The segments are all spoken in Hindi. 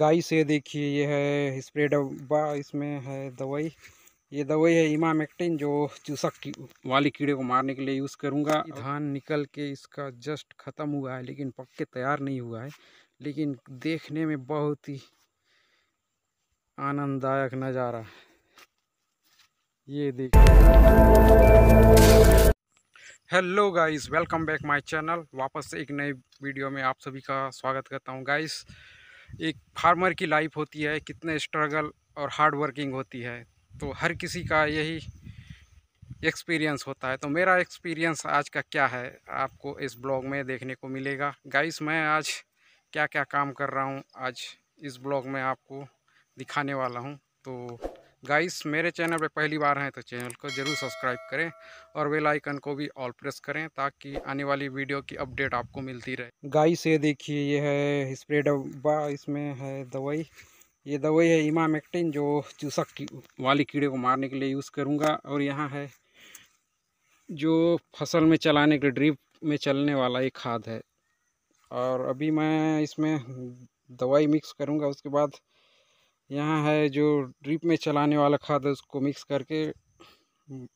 गाइस ये देखिए ये है स्प्रे डब्बा इसमें है दवाई ये दवाई है एक्टिन जो चूसक की, वाले कीड़े को मारने के लिए यूज़ करूँगा धान निकल के इसका जस्ट ख़त्म हुआ है लेकिन पक के तैयार नहीं हुआ है लेकिन देखने में बहुत ही आनंददायक नज़ारा ये देख hello guys welcome back my channel वापस से एक नए वीडियो में आप सभी का स्वागत करता हूँ गाइस एक फार्मर की लाइफ होती है कितने स्ट्रगल और हार्ड वर्किंग होती है तो हर किसी का यही एक्सपीरियंस होता है तो मेरा एक्सपीरियंस आज का क्या है आपको इस ब्लॉग में देखने को मिलेगा गाइस मैं आज क्या क्या काम कर रहा हूँ आज इस ब्लॉग में आपको दिखाने वाला हूँ तो गाइस मेरे चैनल पे पहली बार हैं तो चैनल को ज़रूर सब्सक्राइब करें और बेल आइकन को भी ऑल प्रेस करें ताकि आने वाली वीडियो की अपडेट आपको मिलती रहे गाइस ये देखिए ये है स्प्रे डब्बा इसमें है दवाई ये दवाई है इमामेक्टिन जो चूसक की वाले कीड़े को मारने के लिए यूज़ करूँगा और यहाँ है जो फसल में चलाने के ड्रिप में चलने वाला ये खाद है और अभी मैं इसमें दवाई मिक्स करूँगा उसके बाद यहाँ है जो ड्रिप में चलाने वाला खाद है उसको मिक्स करके हम्म,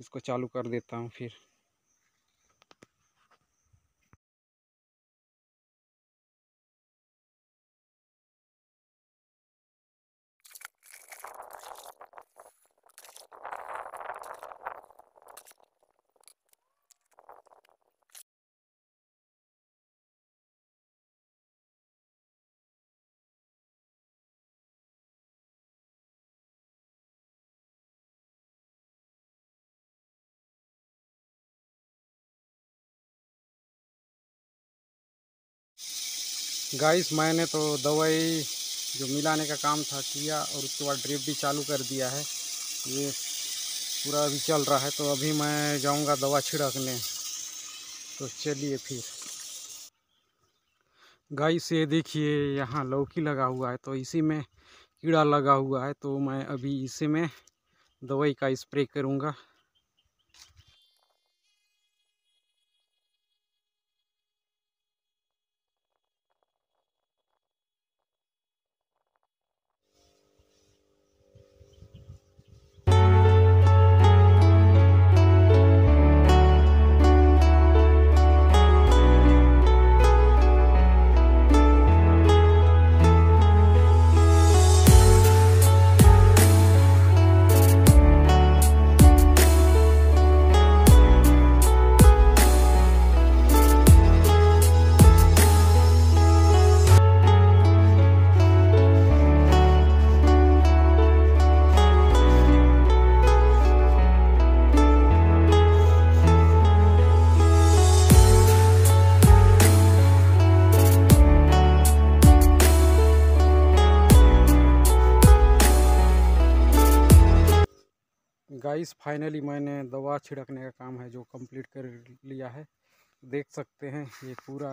इसको चालू कर देता हूँ फिर गाइस मैंने तो दवाई जो मिलाने का काम था किया और उसके बाद ड्रिप भी चालू कर दिया है ये पूरा अभी चल रहा है तो अभी मैं जाऊंगा दवा छिड़कने तो चलिए फिर गाइस ये देखिए यहाँ लौकी लगा हुआ है तो इसी में कीड़ा लगा हुआ है तो मैं अभी इसी में दवाई का स्प्रे करूँगा गाइस फाइनली मैंने दवा छिड़कने का काम है जो कंप्लीट कर लिया है देख सकते हैं ये पूरा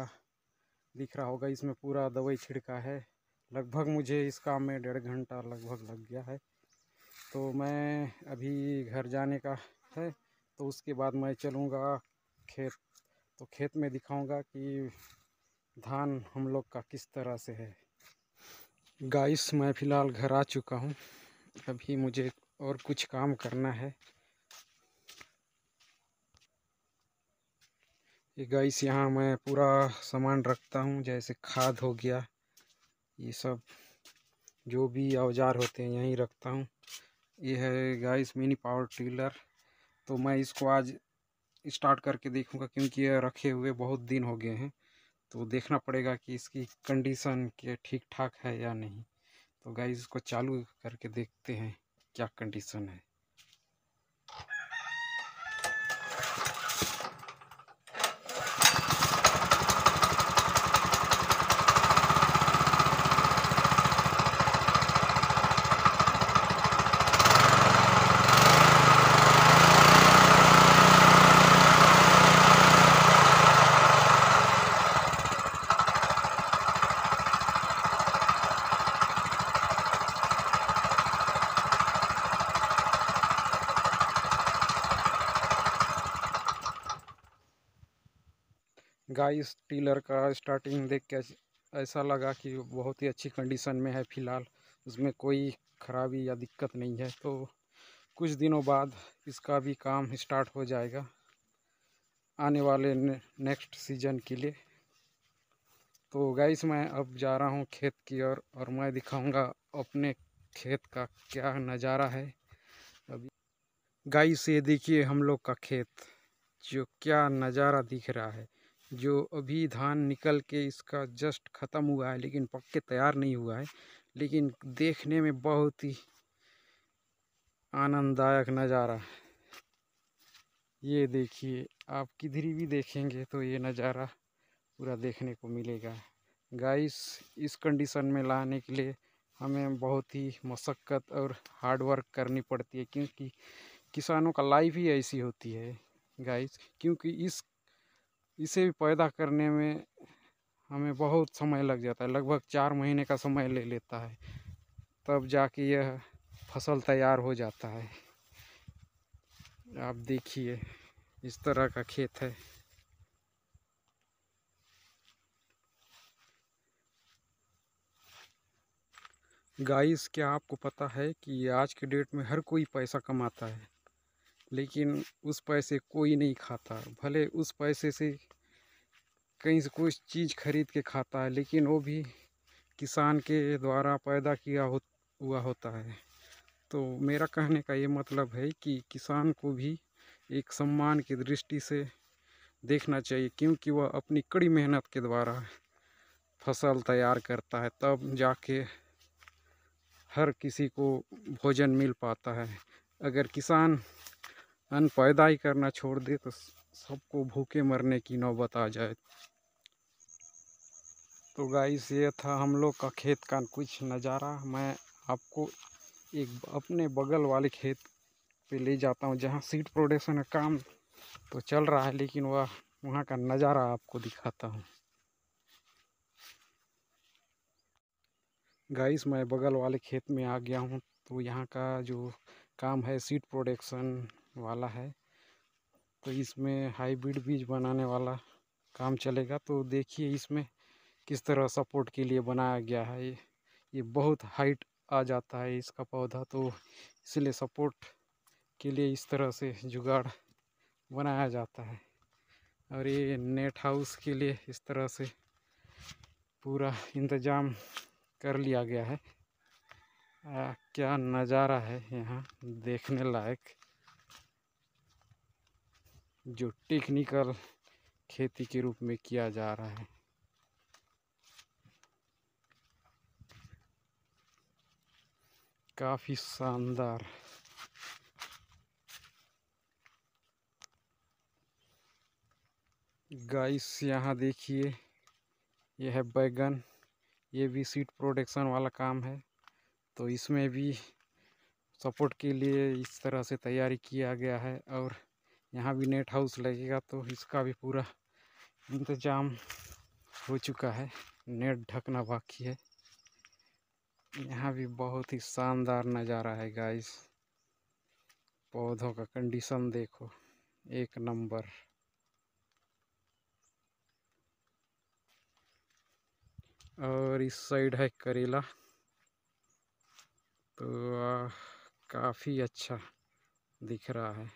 दिख रहा होगा इसमें पूरा दवाई छिड़का है लगभग मुझे इस काम में डेढ़ घंटा लगभग लग गया है तो मैं अभी घर जाने का है तो उसके बाद मैं चलूँगा खेत तो खेत में दिखाऊँगा कि धान हम लोग का किस तरह से है गाइस मैं फ़िलहाल घर आ चुका हूँ अभी मुझे और कुछ काम करना है ये गाइस यहाँ मैं पूरा सामान रखता हूँ जैसे खाद हो गया ये सब जो भी औजार होते हैं यहीं रखता हूँ ये है गाइस मिनी पावर टिलर तो मैं इसको आज स्टार्ट करके देखूँगा क्योंकि ये रखे हुए बहुत दिन हो गए हैं तो देखना पड़ेगा कि इसकी कंडीशन के ठीक ठाक है या नहीं तो गाइस इसको चालू करके देखते हैं क्या कंडीशन है गाइस टीलर का स्टार्टिंग देख के ऐसा लगा कि बहुत ही अच्छी कंडीशन में है फ़िलहाल उसमें कोई खराबी या दिक्कत नहीं है तो कुछ दिनों बाद इसका भी काम स्टार्ट हो जाएगा आने वाले ने, नेक्स्ट सीजन के लिए तो गाइस मैं अब जा रहा हूँ खेत की ओर और, और मैं दिखाऊँगा अपने खेत का क्या नज़ारा है अभी गाइस ये देखिए हम लोग का खेत जो क्या नज़ारा दिख रहा है जो अभी धान निकल के इसका जस्ट ख़त्म हुआ है लेकिन पक के तैयार नहीं हुआ है लेकिन देखने में बहुत ही आनंददायक नज़ारा है ये देखिए आप किधर भी देखेंगे तो ये नज़ारा पूरा देखने को मिलेगा गाइस इस कंडीशन में लाने के लिए हमें बहुत ही मशक्क़त और हार्ड वर्क करनी पड़ती है क्योंकि किसानों का लाइफ ही ऐसी होती है गाइस क्योंकि इस इसे भी पैदा करने में हमें बहुत समय लग जाता है लगभग चार महीने का समय ले लेता है तब जाके यह फसल तैयार हो जाता है आप देखिए इस तरह का खेत है गाइस क्या आपको पता है कि आज के डेट में हर कोई पैसा कमाता है लेकिन उस पैसे कोई नहीं खाता भले उस पैसे से कहीं से कुछ चीज़ खरीद के खाता है लेकिन वो भी किसान के द्वारा पैदा किया हो हुआ होता है तो मेरा कहने का ये मतलब है कि किसान को भी एक सम्मान की दृष्टि से देखना चाहिए क्योंकि वह अपनी कड़ी मेहनत के द्वारा फसल तैयार करता है तब जाके हर किसी को भोजन मिल पाता है अगर किसान अन पैदा ही करना छोड़ दे तो सबको भूखे मरने की नौबत आ जाए तो गाइस ये था हम लोग का खेत का कुछ नज़ारा मैं आपको एक अपने बगल वाले खेत पे ले जाता हूँ जहाँ सीड प्रोडक्शन का काम तो चल रहा है लेकिन वह वहाँ का नज़ारा आपको दिखाता हूँ गाइस मैं बगल वाले खेत में आ गया हूँ तो यहाँ का जो काम है सीड प्रोडक्शन वाला है तो इसमें हाइब्रिड बीज बनाने वाला काम चलेगा तो देखिए इसमें किस तरह सपोर्ट के लिए बनाया गया है ये ये बहुत हाइट आ जाता है इसका पौधा तो इसलिए सपोर्ट के लिए इस तरह से जुगाड़ बनाया जाता है और ये नेट हाउस के लिए इस तरह से पूरा इंतज़ाम कर लिया गया है आ, क्या नज़ारा है यहाँ देखने लायक जो टेक्निकल खेती के रूप में किया जा रहा है काफ़ी शानदार गाइस यहाँ देखिए यह है बैगन ये भी सीड प्रोडक्शन वाला काम है तो इसमें भी सपोर्ट के लिए इस तरह से तैयारी किया गया है और यहाँ भी नेट हाउस लगेगा तो इसका भी पूरा इंतज़ाम हो चुका है नेट ढकना बाकी है यहाँ भी बहुत ही शानदार नज़ारा है गाइस पौधों का कंडीशन देखो एक नंबर और इस साइड है करेला तो काफ़ी अच्छा दिख रहा है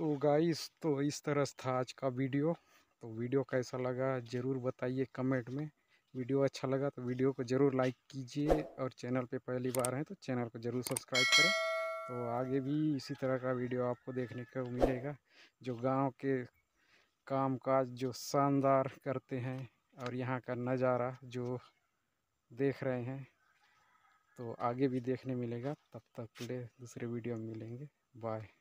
तो गाइस तो इस तरह था आज का वीडियो तो वीडियो कैसा लगा ज़रूर बताइए कमेंट में वीडियो अच्छा लगा तो वीडियो को ज़रूर लाइक कीजिए और चैनल पे पहली बार हैं तो चैनल को ज़रूर सब्सक्राइब करें तो आगे भी इसी तरह का वीडियो आपको देखने को मिलेगा जो गांव के काम काज जो शानदार करते हैं और यहाँ का नज़ारा जो देख रहे हैं तो आगे भी देखने मिलेगा तब तक के दूसरे वीडियो में मिलेंगे बाय